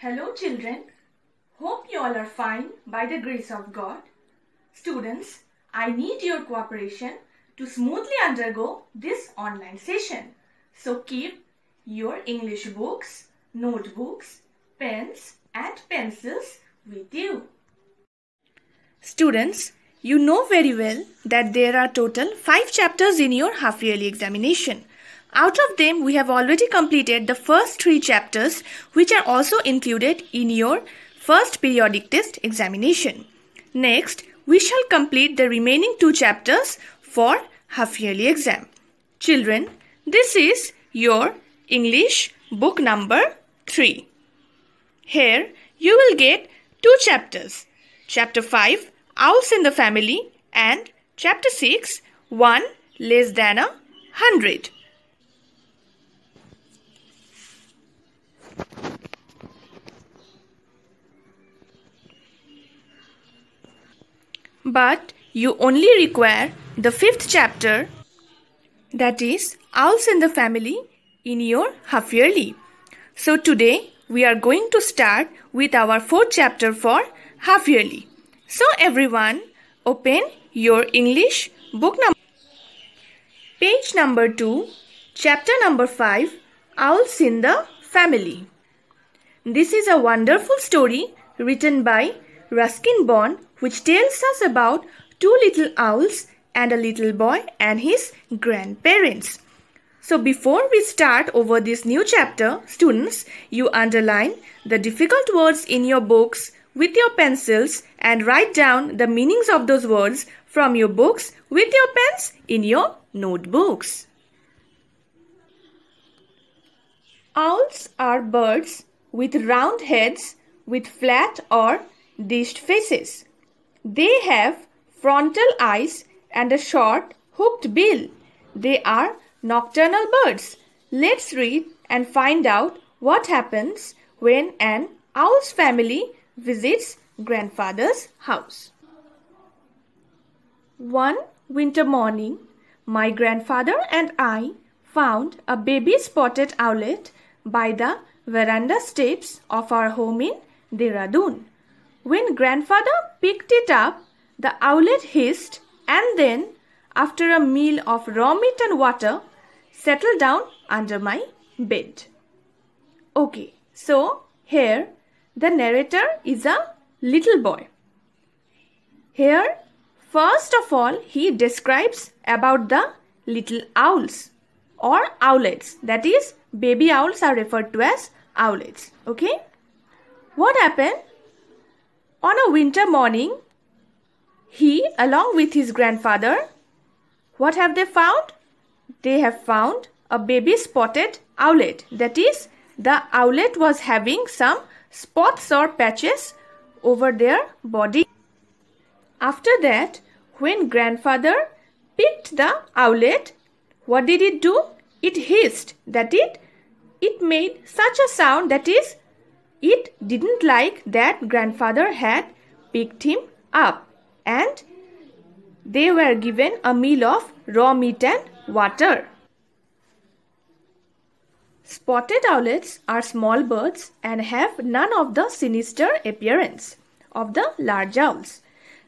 Hello, children. Hope you all are fine by the grace of God. Students, I need your cooperation to smoothly undergo this online session. So keep your English books, notebooks, pens and pencils with you. Students, you know very well that there are total 5 chapters in your half-yearly examination. Out of them, we have already completed the first three chapters which are also included in your first periodic test examination. Next, we shall complete the remaining two chapters for half-yearly exam. Children, this is your English book number 3. Here, you will get two chapters. Chapter 5, Owls in the Family and Chapter 6, 1 less than a 100. but you only require the fifth chapter, that is, Owls in the Family, in your half yearly. So today we are going to start with our fourth chapter for half yearly. So everyone, open your English book number. Page number 2, chapter number 5, Owls in the Family. This is a wonderful story written by Ruskin Bond, which tells us about two little owls and a little boy and his grandparents. So before we start over this new chapter, students, you underline the difficult words in your books with your pencils and write down the meanings of those words from your books with your pens in your notebooks. Owls are birds with round heads with flat or dished faces. They have frontal eyes and a short hooked bill. They are nocturnal birds. Let's read and find out what happens when an owl's family visits grandfather's house. One winter morning, my grandfather and I found a baby spotted owlet by the veranda steps of our home in Dehradun. When grandfather picked it up, the owlet hissed and then, after a meal of raw meat and water, settled down under my bed. Okay, so here the narrator is a little boy. Here, first of all, he describes about the little owls or owlets. That is, baby owls are referred to as owlets. Okay? What happened? On a winter morning, he, along with his grandfather, what have they found? They have found a baby spotted owlet. That is, the owlet was having some spots or patches over their body. After that, when grandfather picked the owlet, what did it do? It hissed. That it, it made such a sound that is it didn't like that grandfather had picked him up and they were given a meal of raw meat and water. Spotted owlets are small birds and have none of the sinister appearance of the large owls.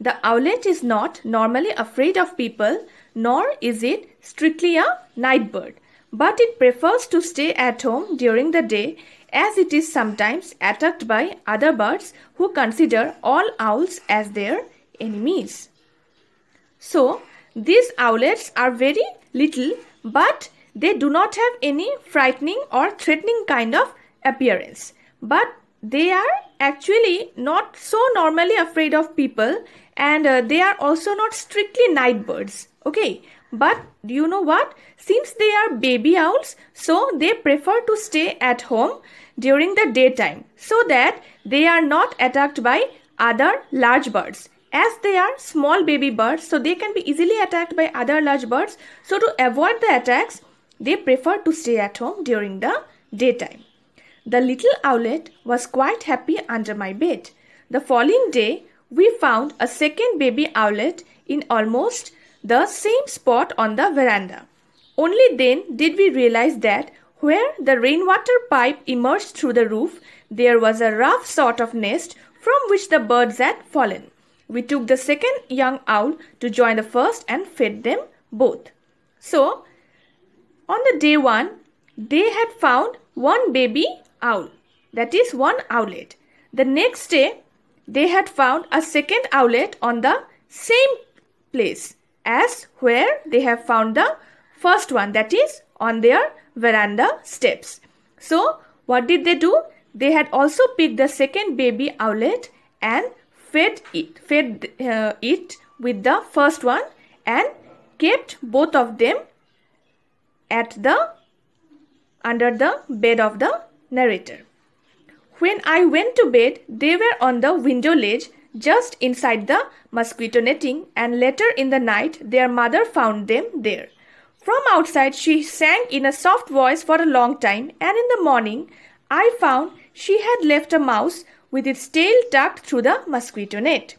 The owlet is not normally afraid of people nor is it strictly a night bird, but it prefers to stay at home during the day as it is sometimes attacked by other birds who consider all owls as their enemies. So, these owlets are very little but they do not have any frightening or threatening kind of appearance. But they are actually not so normally afraid of people and uh, they are also not strictly night birds. Okay, but do you know what? Since they are baby owls, so they prefer to stay at home during the daytime so that they are not attacked by other large birds. As they are small baby birds, so they can be easily attacked by other large birds. So to avoid the attacks, they prefer to stay at home during the daytime. The little owlet was quite happy under my bed. The following day, we found a second baby owlet in almost the same spot on the veranda. Only then did we realize that where the rainwater pipe emerged through the roof, there was a rough sort of nest from which the birds had fallen. We took the second young owl to join the first and fed them both. So, on the day one, they had found one baby owl, that is one owlet. The next day, they had found a second owlet on the same place as where they have found the first one that is on their veranda steps. So what did they do? They had also picked the second baby owlet and fed it, fed uh, it with the first one and kept both of them at the under the bed of the narrator. When I went to bed, they were on the window ledge just inside the mosquito netting and later in the night their mother found them there. From outside she sang in a soft voice for a long time and in the morning I found she had left a mouse with its tail tucked through the mosquito net.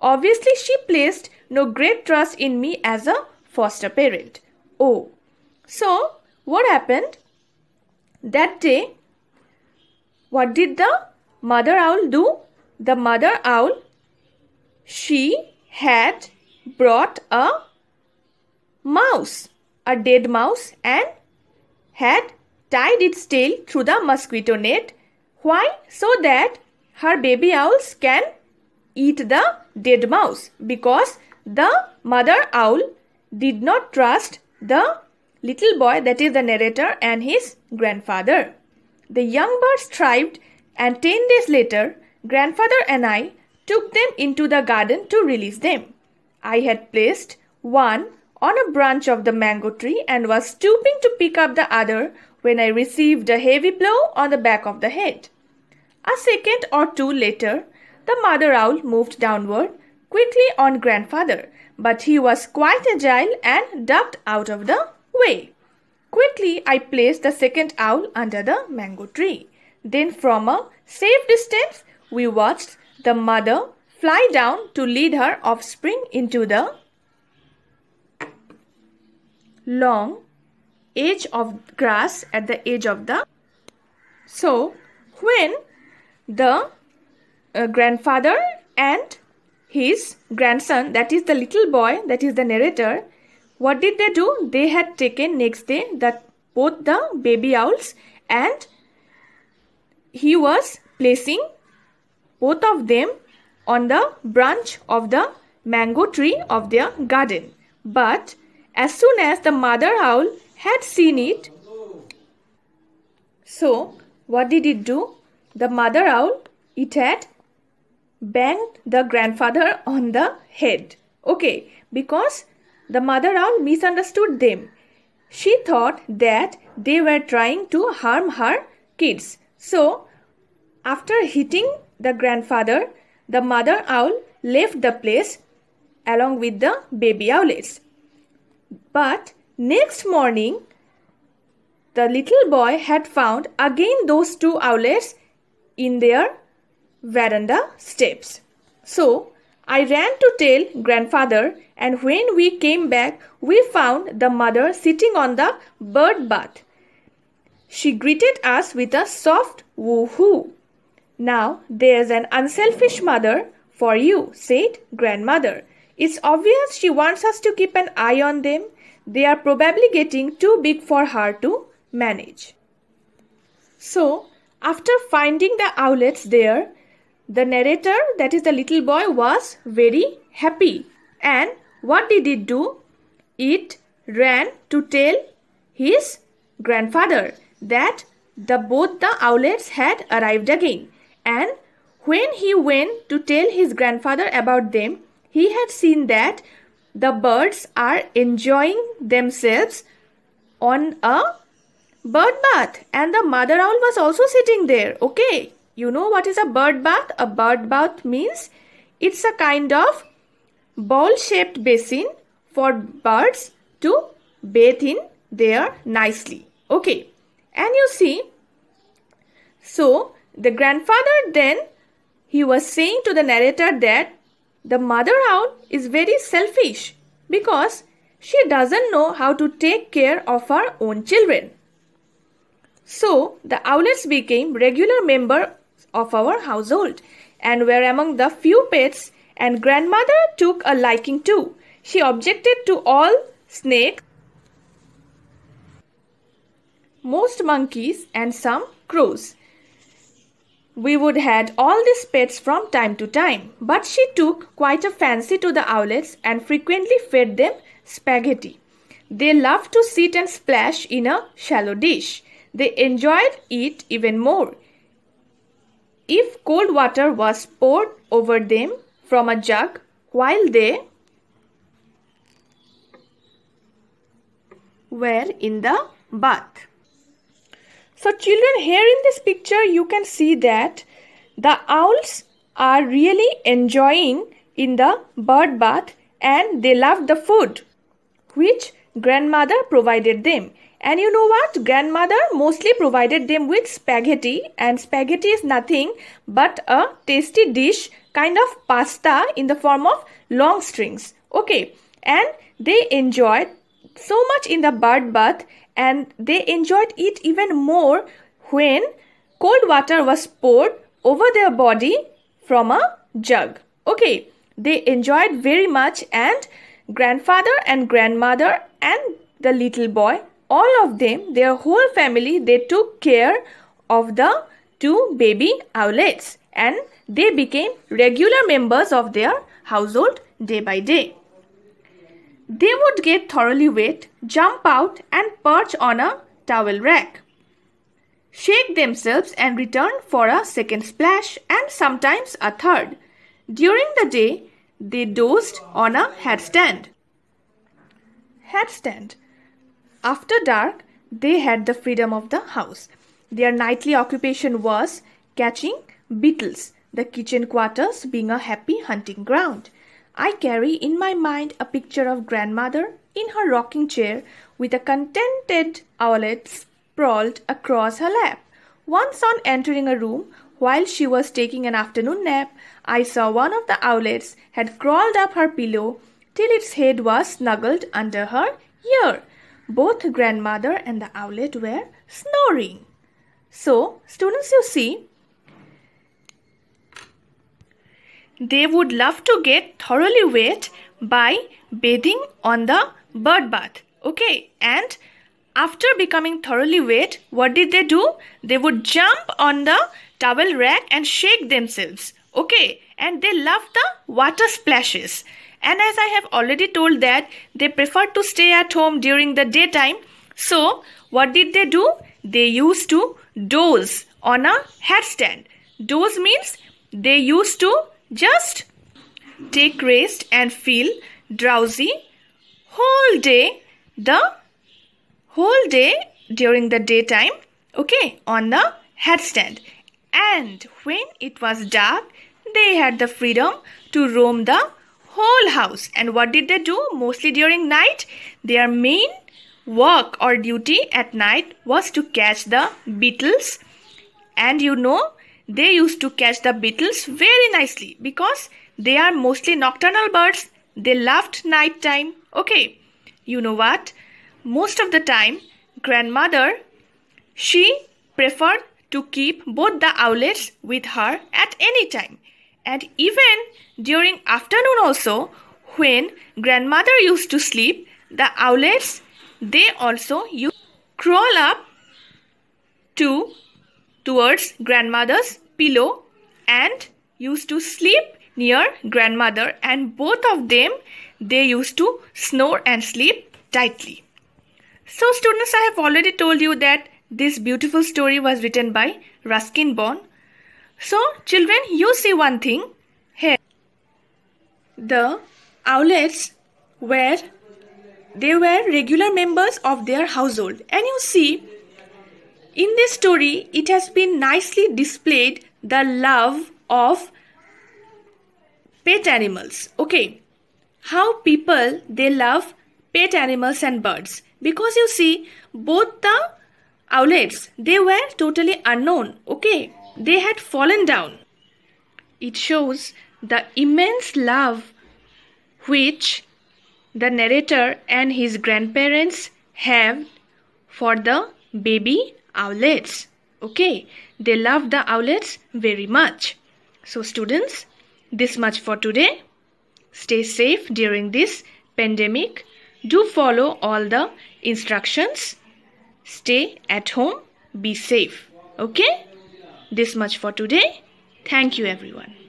Obviously she placed no great trust in me as a foster parent. Oh. So what happened? That day what did the mother owl do? The mother owl she had brought a mouse, a dead mouse, and had tied its tail through the mosquito net. Why? So that her baby owls can eat the dead mouse because the mother owl did not trust the little boy, that is the narrator, and his grandfather. The young birds thrived, and 10 days later, grandfather and I took them into the garden to release them. I had placed one on a branch of the mango tree and was stooping to pick up the other when I received a heavy blow on the back of the head. A second or two later, the mother owl moved downward quickly on grandfather, but he was quite agile and ducked out of the way. Quickly, I placed the second owl under the mango tree. Then, from a safe distance, we watched the mother fly down to lead her offspring into the long edge of grass at the edge of the so when the uh, grandfather and his grandson that is the little boy that is the narrator what did they do they had taken next day that both the baby owls and he was placing both of them on the branch of the mango tree of their garden. But as soon as the mother owl had seen it, so what did it do? The mother owl, it had banged the grandfather on the head. Okay, because the mother owl misunderstood them. She thought that they were trying to harm her kids. So, after hitting the grandfather, the mother owl left the place along with the baby owlets. But next morning, the little boy had found again those two owlets in their veranda steps. So I ran to tell grandfather, and when we came back, we found the mother sitting on the bird bath. She greeted us with a soft woo hoo. Now there's an unselfish mother for you, said grandmother. It's obvious she wants us to keep an eye on them. They are probably getting too big for her to manage. So, after finding the owlets there, the narrator, that is the little boy, was very happy. And what did it do? It ran to tell his grandfather that the both the owlets had arrived again and when he went to tell his grandfather about them, he had seen that the birds are enjoying themselves on a bird bath and the mother owl was also sitting there. Okay, you know what is a bird bath? A bird bath means it's a kind of ball shaped basin for birds to bathe in there nicely. Okay, and you see, so the grandfather then he was saying to the narrator that the mother owl is very selfish because she doesn't know how to take care of her own children. So the owlets became regular members of our household and were among the few pets and grandmother took a liking to. She objected to all snakes, most monkeys and some crows. We would had all these pets from time to time, but she took quite a fancy to the owlets and frequently fed them spaghetti. They loved to sit and splash in a shallow dish. They enjoyed it even more. If cold water was poured over them from a jug while they were in the bath. So children here in this picture you can see that the owls are really enjoying in the bird bath and they love the food which grandmother provided them. And you know what? Grandmother mostly provided them with spaghetti and spaghetti is nothing but a tasty dish kind of pasta in the form of long strings. Okay. And they enjoyed so much in the bird bath and they enjoyed it even more when cold water was poured over their body from a jug. Okay, they enjoyed very much and grandfather and grandmother and the little boy, all of them, their whole family, they took care of the two baby owlets and they became regular members of their household day by day. They would get thoroughly wet, jump out, and perch on a towel rack. Shake themselves and return for a second splash and sometimes a third. During the day, they dozed on a headstand. Headstand. After dark, they had the freedom of the house. Their nightly occupation was catching beetles, the kitchen quarters being a happy hunting ground. I carry in my mind a picture of grandmother in her rocking chair with a contented owlet sprawled across her lap. Once on entering a room, while she was taking an afternoon nap, I saw one of the owlets had crawled up her pillow till its head was snuggled under her ear. Both grandmother and the owlet were snoring. So, students, you see, They would love to get thoroughly wet by bathing on the bird bath. Okay, and after becoming thoroughly wet, what did they do? They would jump on the towel rack and shake themselves. Okay, and they love the water splashes. And as I have already told that they prefer to stay at home during the daytime. So, what did they do? They used to doze on a headstand. Doze means they used to just take rest and feel drowsy whole day the whole day during the daytime okay on the headstand and when it was dark they had the freedom to roam the whole house and what did they do mostly during night their main work or duty at night was to catch the beetles and you know they used to catch the beetles very nicely because they are mostly nocturnal birds. They loved nighttime. Okay, you know what? Most of the time, grandmother, she preferred to keep both the owlets with her at any time. And even during afternoon also, when grandmother used to sleep, the owlets, they also used crawl up to towards grandmother's pillow and used to sleep near grandmother and both of them they used to snore and sleep tightly so students i have already told you that this beautiful story was written by ruskin bond so children you see one thing here the owlets were they were regular members of their household and you see in this story, it has been nicely displayed the love of pet animals. Okay, how people they love pet animals and birds because you see both the owlets they were totally unknown. Okay, they had fallen down. It shows the immense love which the narrator and his grandparents have for the baby owlets. Okay, they love the owlets very much. So students, this much for today. Stay safe during this pandemic. Do follow all the instructions. Stay at home. Be safe. Okay? This much for today. Thank you everyone.